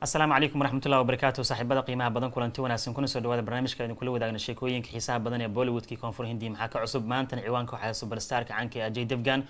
asalaamu calaykum waraxmatullahi wabarakaatu saaxiibada qiimaha badan kulanti wanaagsan kuna soo dhawaada barnaamijka aynu kula wadaagna sheekooyinka xiisaha badan ee bollywoodkii koonfur hindiya maxaa ka cusub maantana ciwaanka waxaa subarstarka caanka ee ajay devgan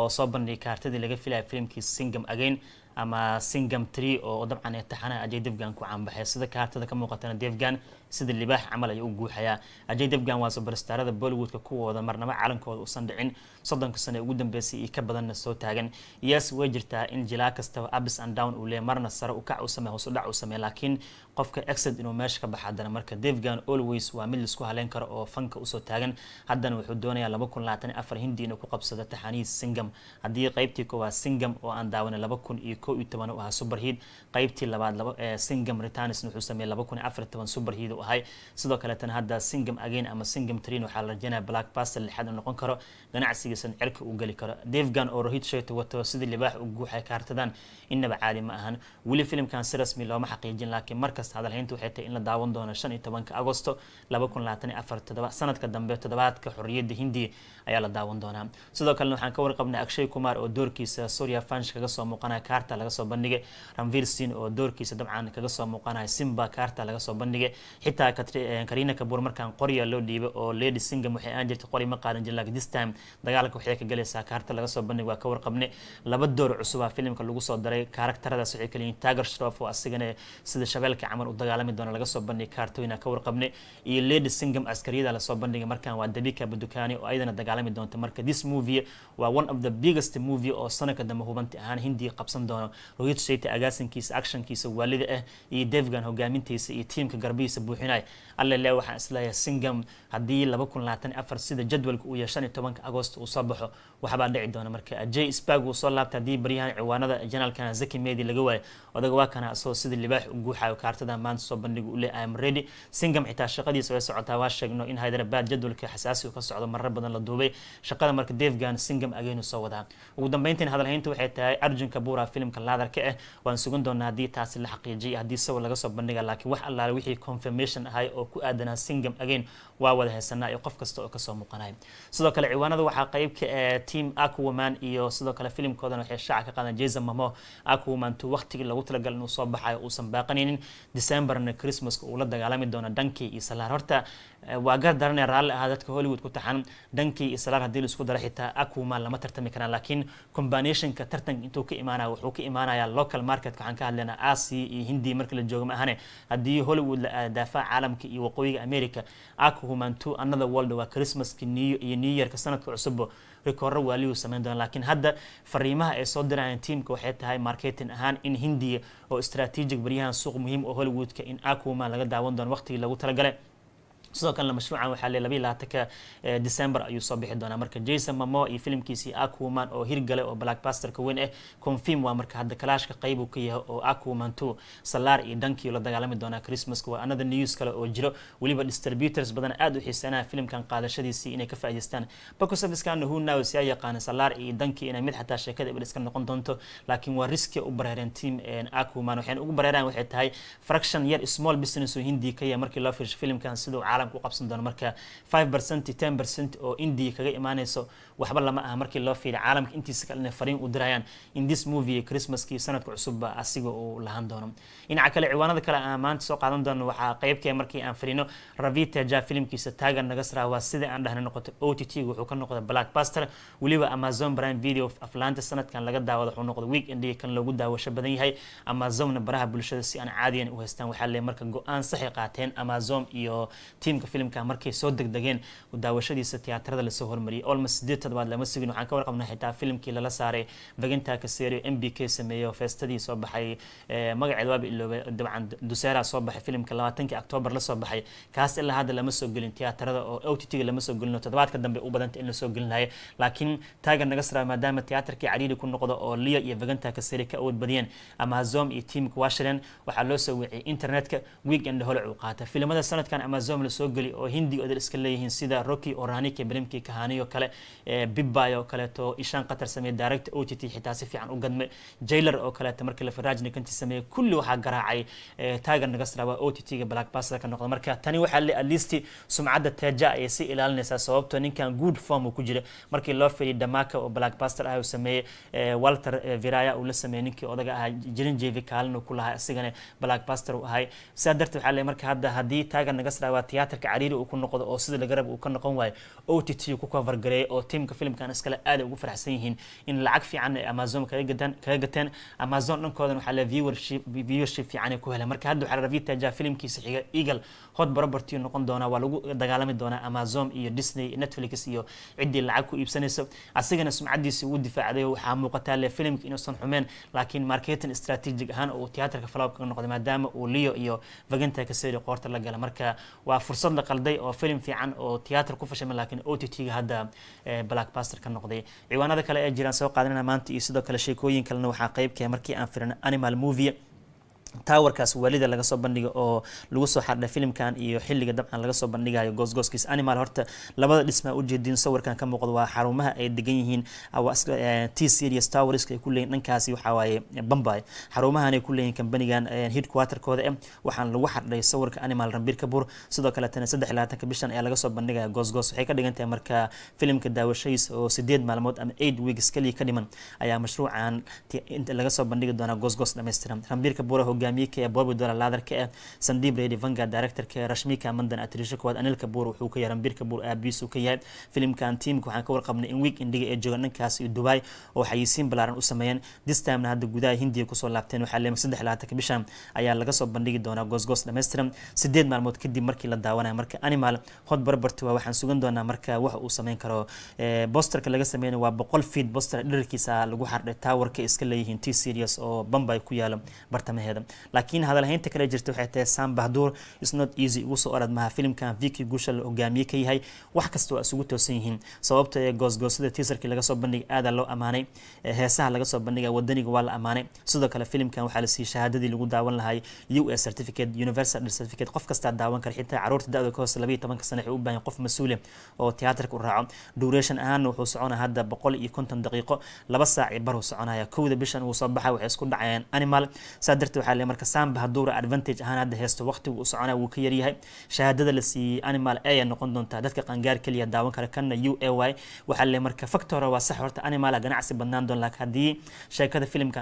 oo soo bandhigay kaartadii laga filaya filimkii singam again ama singam tree oo dabcan taxanaha ajay debgan ku caanbaxay sida kaartada ka muuqatana deefgan sida libaax camal ayuu u guuxayaa ajay debgan waa subarstaarada bollywoodka kuwooda marnaba calankooda uusan dhicin soddonka sano ugu dambeysay iyo ka badanna soo taagan yes way jirtaa in jilaa kastaba abis and down uu leeya marna sare u kac uu sameey hoos u dhac uu sameey laakiin qofka exed inuu meesha ka baxa haddana marka deefgan always waa mid laisku haleyn karo oo fanka usoo taagan haddana wuxuu doonayaa laba kun labaatan afar hindi inuu ku qabsado taxaniis singam haddii qaybtii koowaad singam oo aan daawanay laba kun iyo kow iyo toban u ahaa super heat qaybtii labaad ee singam returns wuxuu sameeyay laba ahay sidoo kaleetana hadda singam again ama singam train waxaa la rajaynaya black pastel lixaad noqon karo ganacsigiisana cirka uu geli karo devgan oo rohit shet wato sidii libaax u guuxay kaartadan innaba caadi ma ahan weli filimkan si rasmi looma xaqiijin laakiin markasta hadalhaynta waxay tahay in la daawan doono shan iyo tobanka agosto laba kun labaatan iyo afar todoba sanadka dambe toddobaadka xorriyadda hindiya ayaa la daawan doonaa sidoo kalena waxaan ka warqabnay akshay kumar oo doorkiisa surya fansh kaga soo muuqanaya kaarta kaarta laga soo bandhigay ramvir sin oo doorkiisa dabcan kaga soo muuqanaya simba kaarta laga soo bandhigay xitaa eh, karina kabuur markaan qorya loo dhiibay oo lady singam waxay aan jirta qori ma qaadan jirin like this time dagaalka waxay ka galaysaa kaarta laga soo bandhigay waa ka warqabne laba door cusub filimka lagu soo daray kaaragtaradaas waxay kaleyihin tagar shrof oo asigana sida shabeelka camal u dagaalami doona laga soo bandhigay kaartooyinaa ka warqabne iyo lady singam askariyada lasoo bandhigay markaan waa dabika budukaani oo ayadana dagaalami doonta marka this movie waa one of the biggest movie oo sanadka dambe hubanti ahaan hindiga qabsan doona doono royid shayta agaasinkiisa actionkiisa waalida ah eh, iyo devgan hogaamintiisa iyo tiimka garbihiisa buuxinaya allele waxaan isleeyahay singam haddii laba kun labaatan afar sida jadwalka uu yahay shan iyo tobanka agosto uu soo baxo waxbaa dhici doona marka j spag uu soo laabtay haddii baryahan ciwaanada janaalkana zaki medi laga waayo odaga waa kana asoo sida libaax u guuxayo kaartada maanta soo bandhiga ule am ready singam xitaa shaqadiisa way socotaa waa sheegno in hyderabad jadwalka xasaasigu ka socdo marar badan la duubay shaqada marka devgan singam ageynu soo wadaa ugu dambeyntiin hadalhayntu waxay tahay arjunka buura ah film فيلم كلاذر كأه وانسون دون هذه تاسيل حقيقي هذه سو لقى صوب النجار لكن وح الله ويحي confirmation هاي أو كأدنا سينجم again وأوله السنة يوقف كستو كسو مقنعين صدق العيوان ذو حقيب كتيم أكوومان إيو صدق الفيلم كذا وح الشعر كذا جيزا مما أكوومان تو وقت اللي وطلع قال إنه صوب حي وسم باقنين ديسمبر إن كريسماس ولد دعالمي دون دانكي إسلام هرتا وأجر درن رال هذا كهوليود كتحن دانكي إسلام هذيل سكود راح يتأكوومان لما ترتمي كنا لكن combination كترتن تو كإيمانه وحوك ka imaanaya local market waxaan ka hadlayna asia iyo hindiya marka la joogo ma ahane haddii hollywood la aadaafa caalamka iyo waqooyiga america aku humanto another world waa christmaska new iyo new yearka sanadka cusubba rekoorro waaliyu samayn doona laakiin hadda fariimaha ay soo dirayaan tiimka waxay tahay marketing ahaan in hindiya oo strategic baryahan suuq muhiim oo ah hollywoodka in akuma laga daawan doono waqtigii lagu talagalay sidoo kalena mashruucan waxaa le labayi labaatanka eh, december ayuu soo bixi doonaa marka jason momo iyo filimkiisii akuman oo hirgale oo blackbasterka weyn ah confirm waa marka hadda kalaashka qeyb ka yahay oo akuman two salaar iyo dhankii la dagaalami doonaa christmaska waa another news kale oo jiro weliba distributors badan aad u xiisanaa filimkan qaadashadiisii inay ka faa'idaystaan bakusafiskana hunaw siyaa yaqaana salaar iyo dhankii inay mid xataa sheekada ibal iska noqon doonto laakiin waa riski u bareereen team eh, akuman waxayna ugu bareeraan waxay tahay fraction yar small business oo hindi ka yahay markii loo fiirsho filimkan siduu caalamka u qabsan doono marka five percent ten percent oo india kaga imaanayso waxba lama aha markii loo fiiriyo caalamka intiisa kale inay fariin u dirayaan in this movie christmaskii sanadka cusubba asiga uu lahaan doono dhinaca kale ciwaanada kale aan maanta soo qaadan doono waxaa qaybkee markii aan firiino raviteja filimkiisa taagan naga waa sida aan dhahna noqoto o t t wuxuu ka noqda blackbuster weliba amazon prime video of aflaanta sanadkan laga daawado wuxuu noqda weekendiga kan loogu daawasho badan yahay amazonna baraha bulshada si aan caadiyan u haystaan waxaa le marka go-aan saxi qaateen amazon iyo t tiimka filimka markay soo degdegeen daawashadiisa tiyaatarada lasoo hormariyay olma sideed toddobaad lama sugin waxaan ka warqabna xitaa filimkii lala saaray vagenta kaserio m b k sameeyo feestadii soo baxay magaceed waaba iloobay dabcan dusera soo baxay filimka labaatankii octoobar lasoo baxay kaas ilaa hadda lama soo gelin tiyaatarada oo o t t-ga lama soo gelin oo toddobaadka dambe u badanta in lasoo gelin lahay laakiin taaga naga saraa maadaama tiyaatarkii cariiri ku noqdo oo liya iyo vagenta kaserio ka awood badiyeen ama hazom iyo tiimka washington waxaa loo soo wiciyay internetka weekend hole uu qaata filimada sanadkan amazom soo geli oo hindiga odel iska leeyihiin sida rocky oranike brimki kahaniyo kale bibay oo kaleeto ishaan qatar sameeye direct o t t xitaa si fiican u gadme jailer oo kaleeto markii lafarajni kanti sameeye kulli waxaa garaacay tiger naga sraaba o t t ga noqda marka tani waxaa le atleast sumcadda teja ayay si ilaalinaysaa sababtoo ninkan good form uu ku jira markii loo fidiyay damaka oo blackbuster ah uu sameeyey walter viraya uu la sameeyey ninkii odaga ahaa jirin jevi kaalin uu ku lahaa isigana blackbuster uu ahay sidaa darteed waxaa le marka hadda haddii tiger naga sraaba tiyaatarka cariiri uu ku noqdo oo sida lagarab uu ka noqon waayo o t t ku cover gareeyay oo tiimka filimkan iskale aad ugu farxsan yihiin in lacag fiican ay amazon kaga gateen amazon dhankoodan waxaa la viewership fiican ay ku heleen marka hadda waxaa la rabay taaja filimkiisa xiga eagle hod barabartii noqon doona waa lagu dagaalami doonaa amazon iyo disney netflix iyo ciddii lacag ku iibsanaysa asigana sumcadiisa wuu difaacday waxaa muuqataa le filimka inuusan xumeen laakiin marketing strategic ahaan oo tiyaatarka falaab kaga noqday maadaama uu leo iyo vaganta kaseri qoorta la gala marka waa fursad fursad la qalday oo filim fiican oo tiyaatar ku fashama laakiin o t t-ga hadda eh, blackbaster ka noqday ciwaanada kale ee jiraan soo qaadanana maanta iyo sidoo kale sheekooyin kalena waxaa qeyb kae ah markii aan firina animal movie taawarkaas waalida laga soo bandhiga oo lagu soo xardha filimkan iyo xilliga dabcan laga soo bandhigayo goosgooskiis animal horta labada dhismaa ujeediin sawirkan ka muuqda waa xarumaha ay degan yihiin eh, t series towerska ay ku dhankaasi waxaa waaye eh, bombay xarumahan kambanigan eh, headquarterkooda eh waxaan lagu xardhay sawirka animal rambiir ka sidoo kaletana saddex labaatanka bishan ayaa laga soo bandhigaya goosgoos waxay ka dhigan tahay marka filimka daawashadiis oo sideed maalmood ama eight weeks keliya ka dhiman ayaa mashruucan laga soo bandhigi doonaa goosgoos dhammaystiran rambiirka buraho hogaamiyka ee boobi dola laadarka ee sandiib reedi vanga directorka rashmika mandan atrisha kowaad anil kabuur wuxuu ka yaran bir kabuur aabiisu ka yahay filimkan tiimka waxaan ka warqabnay in wiig indhiga ee jooga dhankaas iyo dubai oo xayeysiin ballaaran u sameeyeen distamna hadda gudaha hindiya kusoo laabteen waxaa leema saddex labaatanka bishan ayaa laga soo bandhigi doonaa goosgoos dhammaystiran sideed maalmood kadib markii la daawanayo marka animal hod barbartu waa waxaan sugan doonaa marka wax uu sameyn karo bosterka eh, laga sameynay waa boqol fiid boster dherarkiisa lagu xardhay taawarka iska leeyihiin t serias oo bambay ku yaalo bartamaheeda laakiin hadalhaynta kale jirta waxay tahay sam bahduur isnot easy ugu soo orad maha filimkan viki guusha la hogaamiye ka yahay wax kasta waa isugu toosan yihiin sababta ee goosgoosada tiisarkii laga soo bandhigay aadaa loo ammaanay heesaha laga soo bandhiga wadaniga waa la ammaanay sidoo kale filimkan waxaa lasiiyey shahaadadii lagu daawan lahay u s certificate universal certificate qof kastaa daawan kara xitaa carruurta da-da ka hoose labaiyo tobanka sana waxay u baahan qof mas-uule oo tiyaatarka u raaco duration ahaanna wuxuu soconaya hadda boqol iyo konton daqiiqo laba saac i baruu soconaya kowda bishan wuu soo baxay waxay isku dhacayaan animal saa darteed waxaa le marka saanbaha dowra advantage ahaan hadda heysto waqtigu u socona wuu ka yaryahay shahaadada la siiyey animal aya noqon doontaa dadka qaangaar keliya daawan kara kanna u a y waxaa le marka factora waa sax horta animala ganacsi badnaan doon laakiin haddii sheekada filimka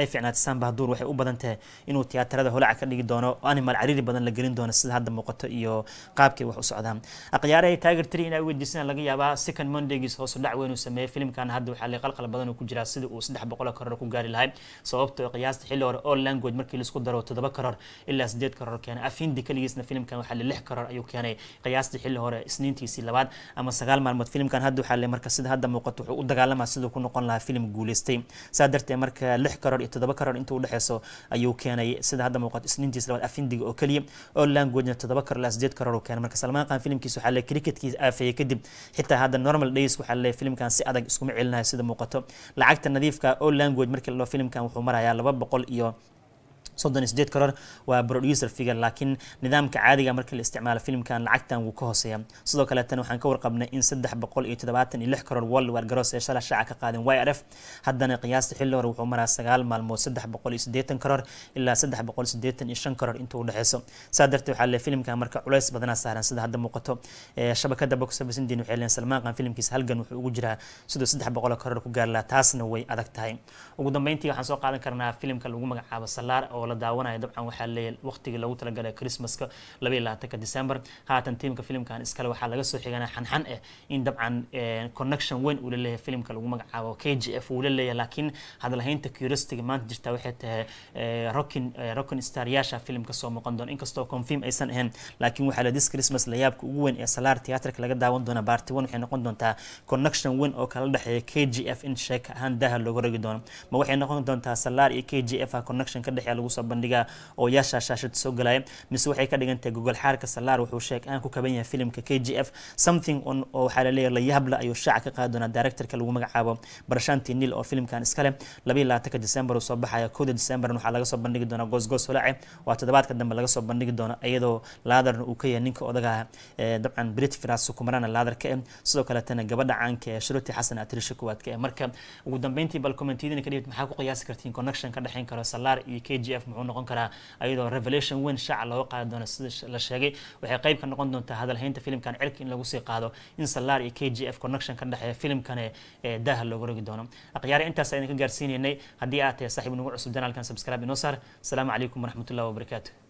ay ficnaata saanbaha dowr waxay u badan tahay inuu tiyaatarada holaca ka dhigi doono animal cariiri badan la gelin doono sida hadda muuqato iyo qaabkay wax u socdaan aqyaare ay taageertiri inay weydiisana laga yaabaa second mondaygiis hoosu dhac weyn uu sameeyey filimkan hadda waxaa le qalqal badan uu ku jiraa sida uu saddex boqol koror ku gaari lahay sababtoo qiyaasta xilli hore oo language marka halkii la isku daro toddoba karar ilaa sideed karar keenay afin dikaligiisna filmkan waxaa la lix karar ayuu keenay qiyaastii xilli hore isniintiisii labaad ama sagaal maalmood filmkan hadda waxaa le marka sida hadda muuqato wuxuu u dagaalamaa siduu ku noqon lahaa filim guulaystay saa darteed marka lix karar iyo toddoba karar inta u dhexeyso ayuu keenay sida hadda muuqato isniintiisii labaad afin dig oo keliya oo languagena toddoba karar ilaa sideed karar uu keenay marka salmaan qaan filmkiisa waxaa le cricketkiisa aafeeyey kadib xitaa hadda normal days waxaa le filmkan si adag iskuma celinayo sida muuqato lacagta nadiifka oo language markii la dhaho filmkan wuxuu marayaa laba boqol iyo soddon sideed korar waa broducer figa laakiin nidaamka caadiga ah marka la isticmaalo filimkan lacagtan wuu ka hooseeya sidoo kaleetan waxaan ka warqabnay in saddex boqol iyo toddobaatan iyo lix koror worldwar garoos ee shala shaaca ka qaadeen y r f haddana qiyaasta xilli hore wuxuu maraa sagaal maalmood saddex boqol iyo siddeetan koror ilaa saddex boqol sideetan iyo shan koror inta u saa darteed waxaa le filimkan marka culeys badanaa saaran sida hadda muuqato shabakada box office indian waxay leen salmaanqan filimkiisa halgan wuxuu ugu jiraa siduu saddex boqol koror ku gaarlaa taasna way adag tahay ugu dambeyntii waxaan soo qaadan karnaa filimka lagu magacaabo salaar oo oo la daawanaya dabcan waxaa leeyahay waqtigii loogu talagalay christmaska laba labaatanka december haatan tiimka filimkan iskale waxaa laga soo xiganaa xanxan ah in dabcan eh, connection weyn uu laleeyahay filimka lagu magacaabo k g f uu laleeyahay laakiin hadalhaynta curiosity maanta jirta waxay tahay eh, rockin rockin staryaasha filimka soo muuqan doona inkastoo confirm aysan ahayn laakiin waxaa la this christmas layaabka ugu weyn ee salaar theatrka laga daawan doona party one waxay noqon doontaa connection weyn oo kala dhexeeya k g f in sheeka ahaan daaha looga rogi doono ma waxay noqon doontaa salaar iyo k g f connection ka dhexeeya lagu soo bandhiga ooyaasha shaashada soo galaya mise waxay ka dhigan gogol xaarka salaar wuxuu sheeg aan ku kaban yahay filimka k g f something on oo waxaa laleeyahay layaabla ayuu shaaca ka qaadi doonaa directorka lagu magacaabo barashanti nil oo filimkan iska leh labaiyo labaatanka december uu soo baxaya kowda decemberna waxaa laga soo bandhigi doonaa goosgoos holace waa toddobaadka dambe laga soo bandhigi doono iyadoo laadarna uu ka yahay ninka odagaha eh, dabcan brit firas sukumarana laadar ka eh sidoo kaletana gabadha caanka ee eh, shiruti xasan atrisha kuwaad ka eh marka ugu dambeyntii bal commentiyadina kadhibid maxaa ku qiyaasi kartiin connection dhexeyn karo salaar iyo k g f ولكن مخون نكون كرا أيدو ريفيليشن وين شاع الله وقع دون الشيء وهي قريب كان نكون دون هذا الحين تفيلم كان علك إن لغوسي قادو إن سلار إي كي جي إف كونكشن كان ده فيلم كان ده آه، اللي غرق دونهم أقيار أنت سأني كجرسيني إني هدي آتي صاحب نور عصب دنا كان سبسكرايب نصر السلام عليكم ورحمة الله وبركاته